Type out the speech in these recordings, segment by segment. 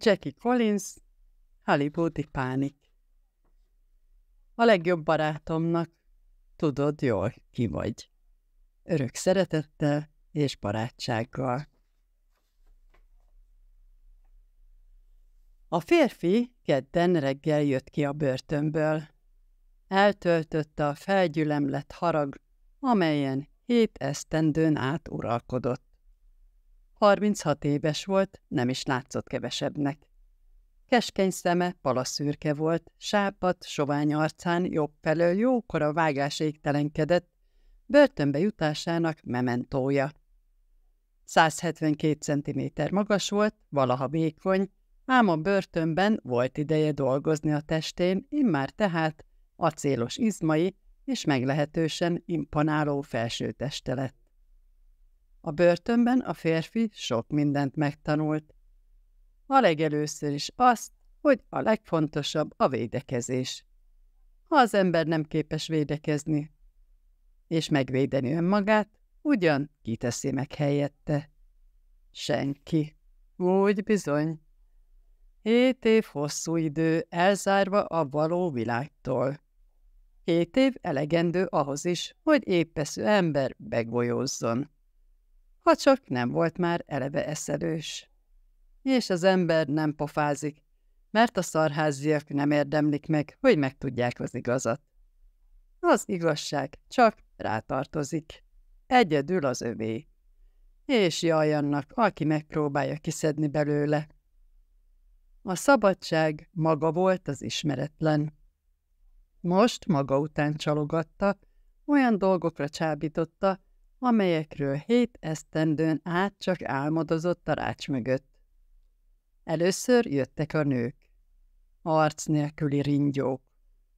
Jackie Collins, Hollywoodi pánik. A legjobb barátomnak tudod jól, ki vagy. Örök szeretettel és barátsággal. A férfi kedden reggel jött ki a börtönből. Eltöltötte a felgyülemlett harag, amelyen hét esztendőn át uralkodott. 36 éves volt, nem is látszott kevesebbnek. Keskeny szeme palaszürke volt, sápat, sovány arcán jobb felől jókora vágás égtelenkedett, börtönbe jutásának mementója. 172 cm magas volt, valaha vékony, ám a börtönben volt ideje dolgozni a testén, immár tehát acélos izmai és meglehetősen imponáló felső teste lett. A börtönben a férfi sok mindent megtanult. A legelőször is azt, hogy a legfontosabb a védekezés. Ha az ember nem képes védekezni, és megvédeni önmagát, ugyan ki teszi meg helyette. Senki. Úgy bizony. Hét év hosszú idő elzárva a való világtól. Hét év elegendő ahhoz is, hogy éppeszű ember begolyózzon ha csak nem volt már eleve eszelős. És az ember nem pofázik, mert a szarháziak nem érdemlik meg, hogy megtudják az igazat. Az igazság csak rátartozik. Egyedül az övé. És jaj annak, aki megpróbálja kiszedni belőle. A szabadság maga volt az ismeretlen. Most maga után csalogatta, olyan dolgokra csábította, amelyekről hét esztendőn át csak álmodozott a rács mögött. Először jöttek a nők, arc nélküli ringyók,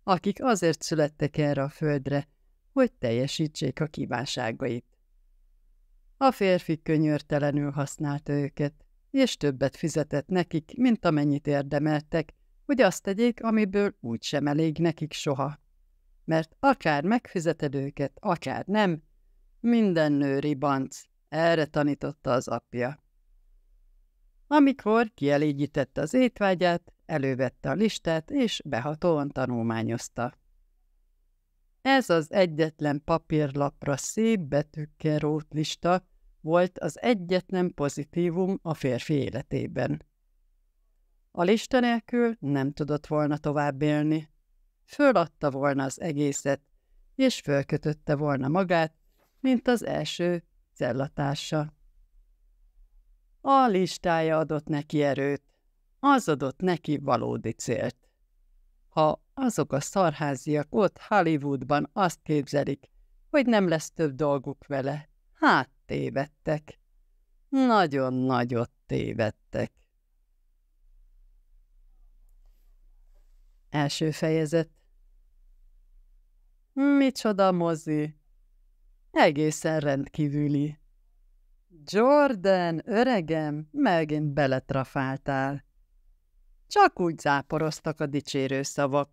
akik azért születtek erre a földre, hogy teljesítsék a kívánságait. A férfi könyörtelenül használta őket, és többet fizetett nekik, mint amennyit érdemeltek, hogy azt tegyék, amiből úgysem elég nekik soha. Mert akár megfizeted őket, akár nem, minden nő ribanc, erre tanította az apja. Amikor kielégítette az étvágyát, elővette a listát, és behatóan tanulmányozta. Ez az egyetlen papírlapra szép betűkkel rót lista volt az egyetlen pozitívum a férfi életében. A lista nélkül nem tudott volna tovább élni. Föladta volna az egészet, és fölkötötte volna magát mint az első cellatársa. A listája adott neki erőt, az adott neki valódi célt. Ha azok a szarháziak ott Hollywoodban azt képzelik, hogy nem lesz több dolguk vele, hát tévedtek. Nagyon nagyot tévedtek. Első fejezet Micsoda mozi! Egészen rendkívüli. Jordan, öregem, megint beletrafáltál. Csak úgy záporoztak a dicsérő szavak.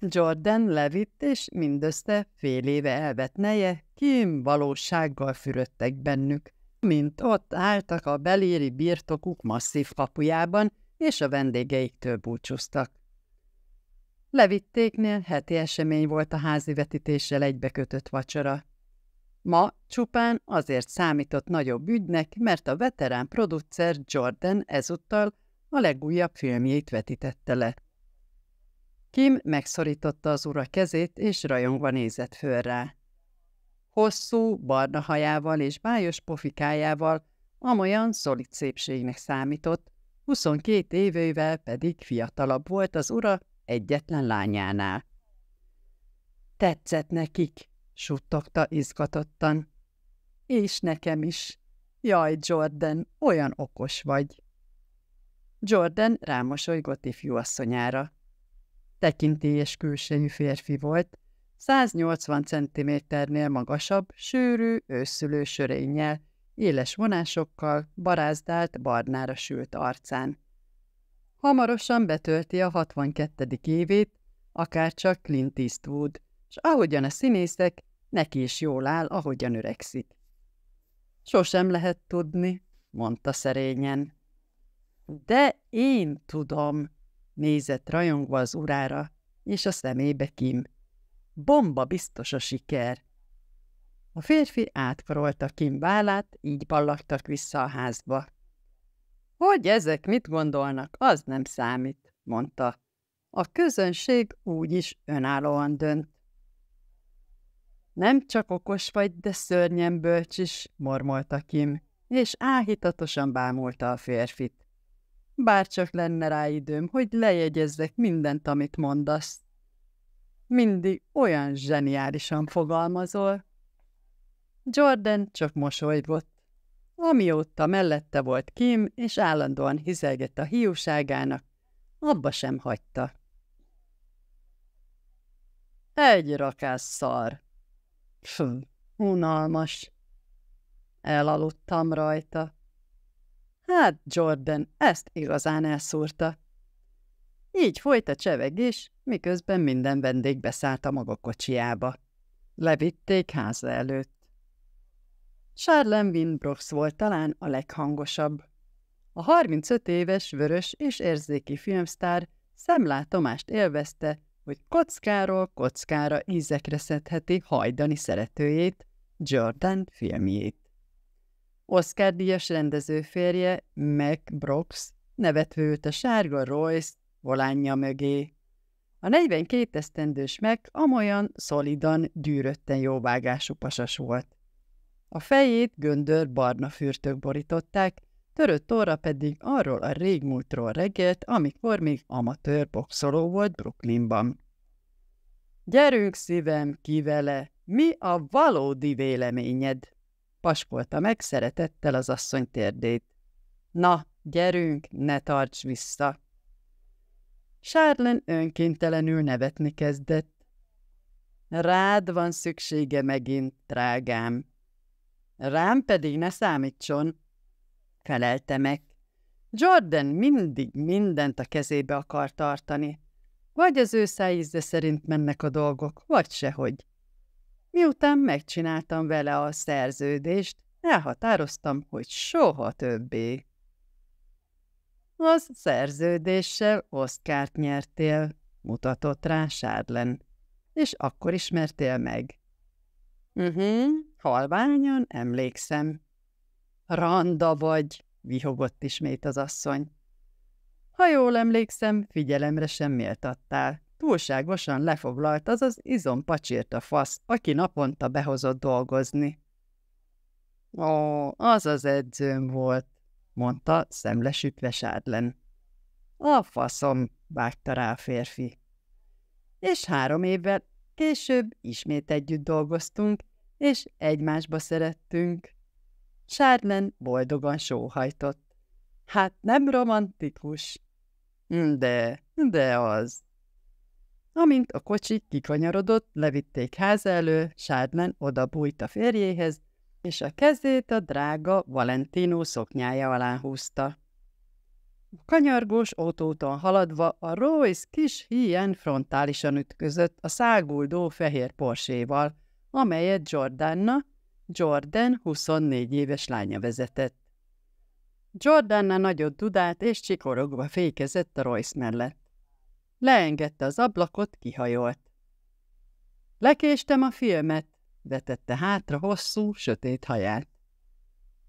Jordan levitt, és mindössze fél éve neje kim valósággal fürödtek bennük, mint ott álltak a beléri birtokuk masszív kapujában, és a vendégeiktől búcsúztak. Levittéknél heti esemény volt a házi vetítéssel egybekötött vacsora. Ma csupán azért számított nagyobb ügynek, mert a veterán producer Jordan ezúttal a legújabb filmjét vetítette le. Kim megszorította az ura kezét, és rajongva nézett föl rá. Hosszú, barna hajával és bájos pofikájával amolyan szolid szépségnek számított, 22 évővel pedig fiatalabb volt az ura egyetlen lányánál. Tetszett nekik, suttogta izgatottan. És nekem is. Jaj, Jordan, olyan okos vagy. Jordan rámosolygott ifjú asszonyára. Tekintélyes külsejű férfi volt, 180 centiméternél magasabb, sűrű, őszülő sörénnyel, éles vonásokkal, barázdált, barnára sült arcán. Hamarosan betölti a 62. évét, akárcsak Clint Eastwood, s ahogyan a színészek, neki is jól áll, ahogyan öregszik. Sosem lehet tudni, mondta szerényen. De én tudom, nézett rajongva az urára, és a szemébe Kim. Bomba biztos a siker. A férfi átkarolta Kim vállát, így ballagtak vissza a házba. Hogy ezek mit gondolnak, az nem számít, mondta. A közönség úgyis önállóan dönt. Nem csak okos vagy, de szörnyen bölcs is, mormolta Kim, és áhítatosan bámulta a férfit. Bárcsak lenne rá időm, hogy lejegyezzek mindent, amit mondasz. Mindig olyan zseniálisan fogalmazol. Jordan csak mosolygott. Amióta mellette volt Kim, és állandóan hizelgett a hiúságának, abba sem hagyta. Egy rakás szar, unalmas. Elaludtam rajta. Hát, Jordan, ezt igazán elszúrta. Így folyt a csevegés, miközben minden vendég beszállt a maga kocsiába. Levitték háza előtt. Charlene Winbrox volt talán a leghangosabb. A 35 éves, vörös és érzéki filmsztár szemlátomást élvezte hogy kockáról kockára ízekre szedheti hajdani szeretőjét, Jordan filmjét. Oscar díjas rendező férje, Mac Brooks nevetve ült a sárga Royce volánja mögé. A 42 esztendős meg amolyan szolidan, gyűrötten jóvágású pasas volt. A fejét göndör barna fürtök borították, törött orra pedig arról a régmúltról reggelt, amikor még amatőr boxoló volt Brooklynban. Gyerünk szívem kivele, mi a valódi véleményed? Paskolta meg szeretettel az asszony térdét. Na, gyerünk, ne tarts vissza! Sárlen önkéntelenül nevetni kezdett. Rád van szüksége megint, drágám. Rám pedig ne számítson, felelte meg. Jordan mindig mindent a kezébe akar tartani. Vagy az ő szájízde szerint mennek a dolgok, vagy sehogy. Miután megcsináltam vele a szerződést, elhatároztam, hogy soha többé. Az szerződéssel Oszkárt nyertél, mutatott rá Sádlen, és akkor ismertél meg. Mhm, uh -huh, halványan emlékszem, Randa vagy, vihogott ismét az asszony. Ha jól emlékszem, figyelemre sem méltattál. Túlságosan lefoglalt az az izom a fasz, aki naponta behozott dolgozni. Ó, az az edzőm volt, mondta szemlesütve sádlen. A faszom, vágta rá a férfi. És három évvel később ismét együtt dolgoztunk, és egymásba szerettünk. Sárlen boldogan sóhajtott. Hát nem romantikus. De, de az. Amint a kocsi kikanyarodott, levitték ház elő, oda bújt a férjéhez, és a kezét a drága Valentino szoknyája alá húzta. A kanyargós autóton haladva a Royce kis híjen frontálisan ütközött a száguldó fehér porséval, amelyet Jordanna, Jordan 24 éves lánya vezetett. Jordanna nagyot dudált és csikorogva fékezett a Royce mellett. Leengedte az ablakot, kihajolt. Lekéstem a filmet, vetette hátra hosszú, sötét haját.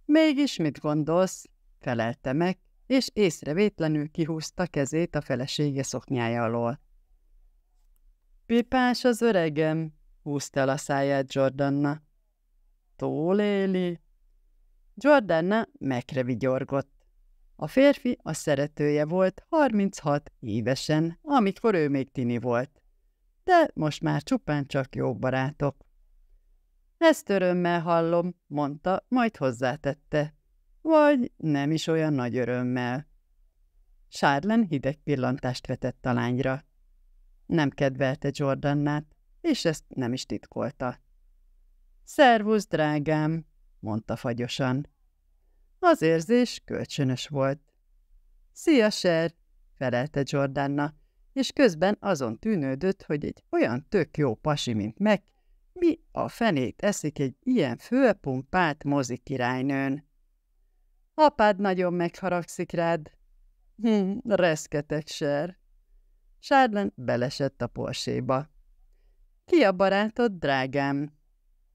Mégis mit gondolsz? felelte meg, és észrevétlenül kihúzta kezét a felesége szoknyája alól. Pipás az öregem, húzta el a száját Jordanna. Túléli. Giordana vigyorgott. A férfi a szeretője volt 36 évesen, amikor ő még tini volt. De most már csupán csak jó barátok. Ezt örömmel hallom, mondta, majd hozzátette. Vagy nem is olyan nagy örömmel. Sárlen hideg pillantást vetett a lányra. Nem kedvelte Jordannát, és ezt nem is titkolta. Szervusz, drágám, mondta fagyosan. Az érzés kölcsönös volt. Szia, Ser, felelte Jordanna, és közben azon tűnődött, hogy egy olyan tök jó pasi, mint meg, mi a fenét eszik egy ilyen főpumpát mozi királynőn? Apád nagyon megharagszik rád. Hm, reszketek, Ser. Sárlen belesett a porséba. Ki a barátod, drágám?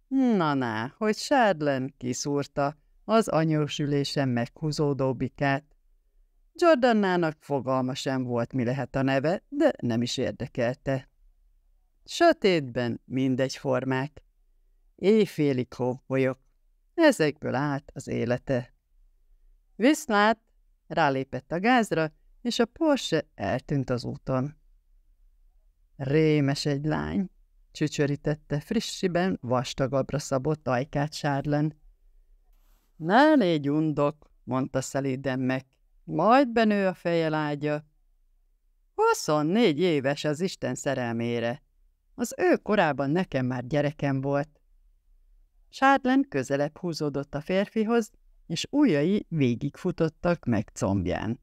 Na ná, hogy Sárlen kiszúrta az anyósülésen meghúzódó bikát. Jordannának fogalma sem volt, mi lehet a neve, de nem is érdekelte. Sötétben mindegy formák. Éjfélig hópolyok. Ezekből állt az élete. Viszlát rálépett a gázra, és a Porsche eltűnt az úton. Rémes egy lány csücsörítette frissiben vastagabbra szabott ajkát Sárlen. Ne légy undok, mondta szelíden meg, majd benő a feje lágya. 24 éves az Isten szerelmére. Az ő korában nekem már gyerekem volt. Sárlen közelebb húzódott a férfihoz, és ujjai végigfutottak meg combján.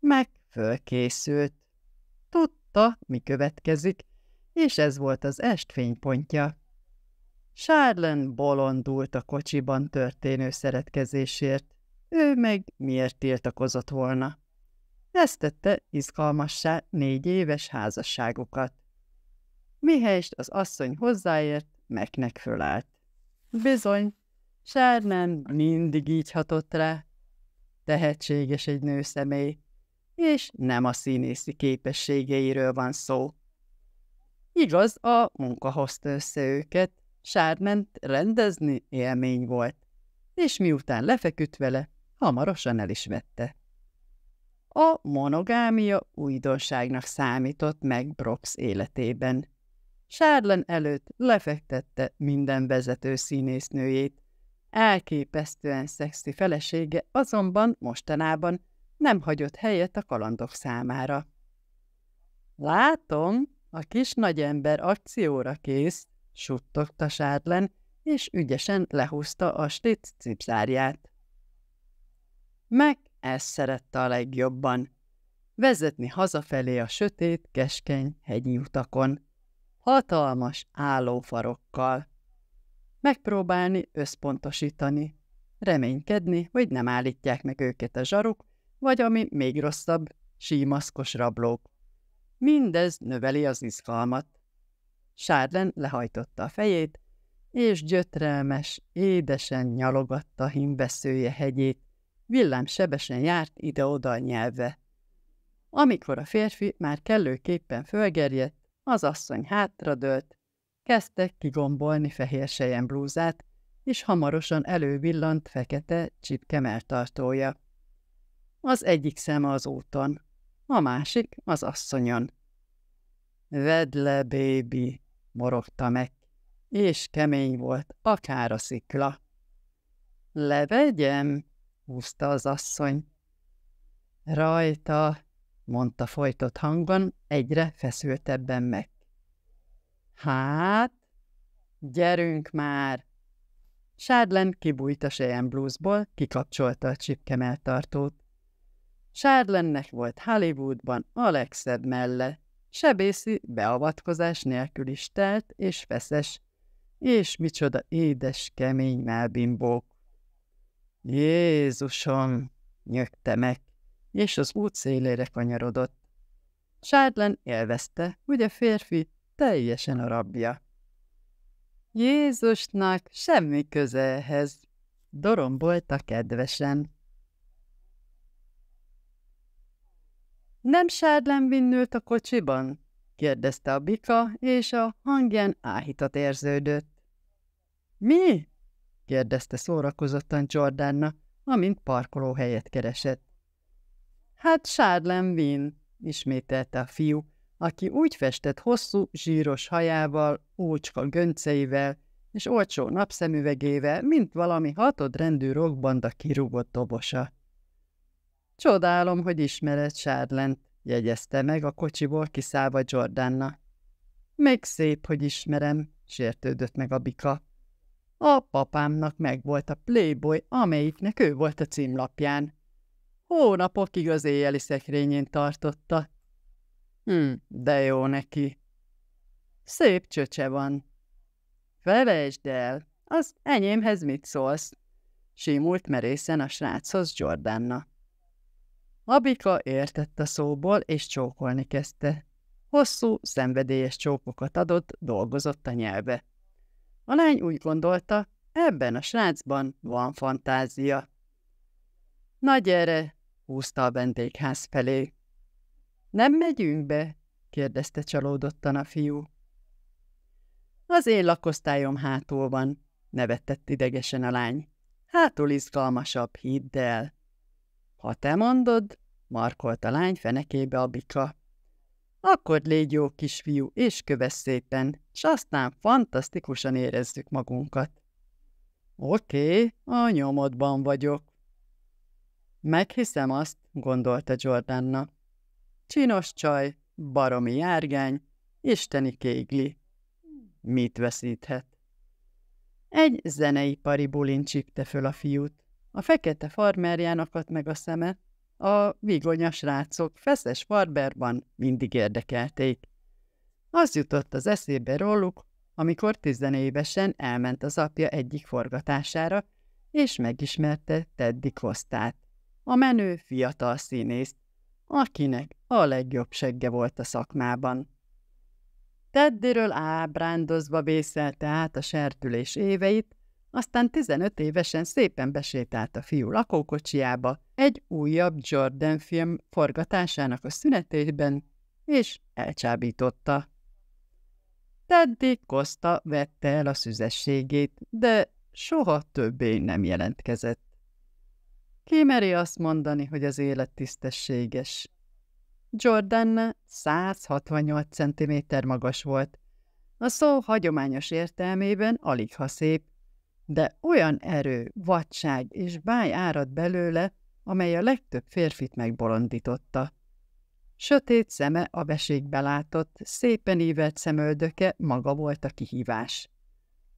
Meg fölkészült. Tudta, mi következik, és ez volt az est fénypontja. Sárlen bolondult a kocsiban történő szeretkezésért, ő meg miért tiltakozott volna. Ezt tette izgalmassá négy éves házasságukat. Mihelyst az asszony hozzáért, megnek fölállt. Bizony, Sárlen mindig így hatott rá. Tehetséges egy nőszemély, és nem a színészi képességeiről van szó. Igaz, a munka hozta össze őket, Sárment rendezni élmény volt, és miután lefeküdt vele, hamarosan el is vette. A monogámia újdonságnak számított meg Brox életében. Sárlen előtt lefektette minden vezető színésznőjét. Elképesztően szexi felesége azonban mostanában nem hagyott helyet a kalandok számára. Látom, a kis nagyember akcióra kész, suttogta Sárlen, és ügyesen lehúzta a stic cipzárját. Meg ezt szerette a legjobban. Vezetni hazafelé a sötét, keskeny hegyi utakon. Hatalmas állófarokkal. Megpróbálni összpontosítani. Reménykedni, hogy nem állítják meg őket a zsaruk, vagy ami még rosszabb, símaszkos rablók. Mindez növeli az izgalmat. Sárlen lehajtotta a fejét, és gyötrelmes, édesen nyalogatta himbeszője hegyét, sebesen járt ide-oda nyelve. Amikor a férfi már kellőképpen fölgerjedt, az asszony hátradőlt, kezdte kigombolni fehér sejem blúzát, és hamarosan elővillant fekete csipkemeltartója. Az egyik szeme az úton a másik az asszonyon. Vedd le, bébi, morogta meg, és kemény volt, akár a szikla. Levegyem, húzta az asszony. Rajta, mondta folytott hangon, egyre feszültebben meg. Hát, gyerünk már! Sárlen kibújt a sejem blúzból, kikapcsolta a csipkemeltartót. Sárlennek volt Hollywoodban Alexed mellett, sebészi beavatkozás nélkül is telt és feszes, és micsoda édes, kemény melbimbók. Jézusom! nyögte meg, és az út szélére kanyarodott. Sárlen élvezte, hogy a férfi teljesen a rabja. Jézusnak semmi közelhez, dorombolta kedvesen. Nem Sárlenvin ült a kocsiban? kérdezte a bika, és a hangján áhítat érződött. Mi? kérdezte szórakozottan Jordanna, amint parkolóhelyet keresett. Hát Sárlenvin, ismételte a fiú, aki úgy festett hosszú, zsíros hajával, ócska gönceivel és olcsó napszemüvegével, mint valami hatodrendű rockbanda kirúgott dobosa. Csodálom, hogy ismered Sárlent, jegyezte meg a kocsiból kiszállva Jordanna. Még szép, hogy ismerem, sértődött meg a bika. A papámnak megvolt a Playboy, amelyiknek ő volt a címlapján. Hónapokig az éjjeli szekrényén tartotta. Hm, de jó neki. Szép csöcse van. Felejtsd el, az enyémhez mit szólsz? Simult merészen a sráchoz Jordanna. Abika értette szóból, és csókolni kezdte. Hosszú, szenvedélyes csókokat adott, dolgozott a nyelve. A lány úgy gondolta, ebben a srácban van fantázia. Nagy erre, húzta a vendégház felé. Nem megyünk be? kérdezte csalódottan a fiú. Az én lakosztályom hátul van, nevetett idegesen a lány. Hátul izgalmasabb, hidd el. Ha te mondod, markolt a lány fenekébe a bika. Akkor légy jó kisfiú, és kövess szépen, s aztán fantasztikusan érezzük magunkat. Oké, okay, a nyomodban vagyok. Meghiszem azt, gondolta Jordanna. Csinos csaj, baromi járgány, isteni kégli. Mit veszíthet? Egy zeneipari bulin csípte föl a fiút. A fekete farmerjánakat meg a szeme, a vigonyas rácok feszes farberban mindig érdekelték. Az jutott az eszébe róluk, amikor tizenévesen elment az apja egyik forgatására, és megismerte Teddy Kosztát, a menő fiatal színészt, akinek a legjobb segge volt a szakmában. Teddyről ábrándozva vészelte át a sertülés éveit, aztán 15 évesen szépen besétált a fiú lakókocsiába, egy újabb Jordan film forgatásának a szünetében, és elcsábította. Teddy Costa vette el a szüzességét, de soha többé nem jelentkezett. Kimeri azt mondani, hogy az élet tisztességes. Jordan 168 cm magas volt. A szó hagyományos értelmében alig ha szép, de olyan erő, vadság és báj árad belőle, amely a legtöbb férfit megbolondította. Sötét szeme a vesékbe látott, szépen ívelt szemöldöke maga volt a kihívás.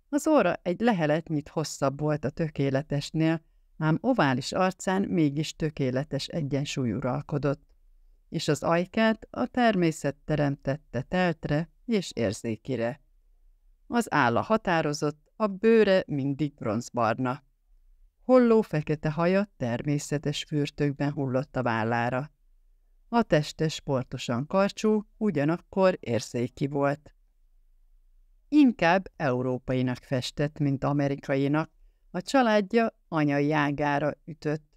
Az óra egy leheletnyit hosszabb volt a tökéletesnél, ám ovális arcán mégis tökéletes egyensúly uralkodott, és az ajkát a természet teremtette teltre és érzékire. Az álla határozott, a bőre mindig bronzbarna. Holló fekete haja természetes fürtökben hullott a vállára. A teste sportosan karcsú, ugyanakkor érzéki volt. Inkább európainak festett, mint amerikainak. A családja anyai ágára ütött.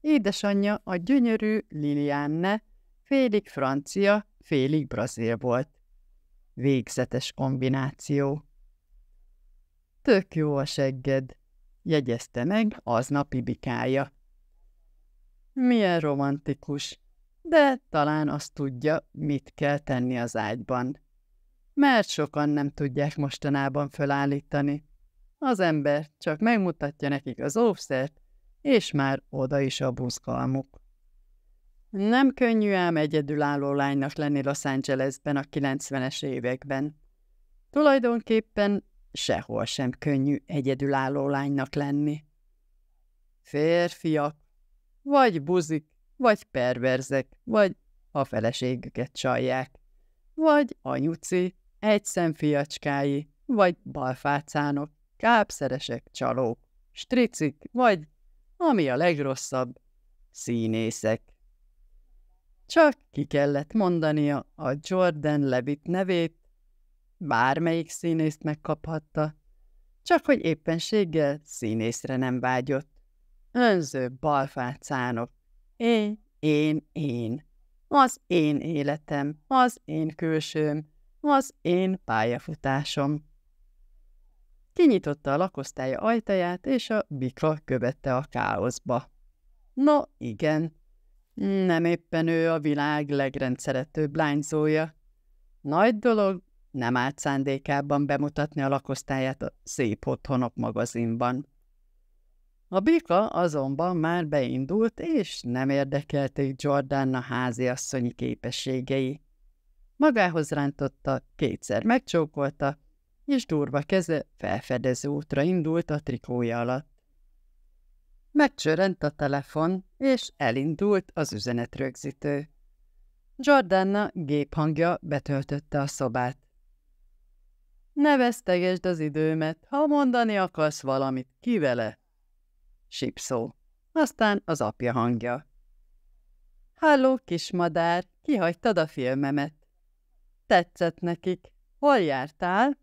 Édesanyja a gyönyörű Lilianne, félig francia, félig brazil volt. Végzetes kombináció. Tök jó a segged, jegyezte meg aznap bikája. Milyen romantikus, de talán azt tudja, mit kell tenni az ágyban. Mert sokan nem tudják mostanában fölállítani. Az ember csak megmutatja nekik az óvszert, és már oda is a buzgalmuk. Nem könnyű ám egyedülálló lánynak lenni Los Angelesben a 90-es években. Tulajdonképpen sehol sem könnyű egyedülálló lánynak lenni. Férfiak, vagy buzik, vagy perverzek, vagy a feleségüket csalják, vagy anyuci, egyszemfiacskái, vagy balfácánok, kápszeresek, csalók, stricik, vagy, ami a legrosszabb, színészek. Csak ki kellett mondania a Jordan Levitt nevét, bármelyik színészt megkaphatta, csak hogy éppenséggel színészre nem vágyott. Önző balfácánok. Én, én, én. Az én életem, az én külsőm, az én pályafutásom. Kinyitotta a lakosztálya ajtaját, és a bikla követte a káoszba. No, igen. Nem éppen ő a világ legrendszeretőbb lányzója. Nagy dolog, nem állt szándékában bemutatni a lakosztályát a Szép Otthonok magazinban. A bika azonban már beindult, és nem érdekelték Jordanna háziasszonyi képességei. Magához rántotta, kétszer megcsókolta, és durva keze felfedező útra indult a trikója alatt. Megcsörönt a telefon, és elindult az üzenetrögzítő. Jordanna géphangja betöltötte a szobát. Ne vesztegesd az időmet, ha mondani akarsz valamit, ki vele? Sipszó. Aztán az apja hangja. Halló, kismadár, kihagytad a filmemet. Tetszett nekik. Hol jártál?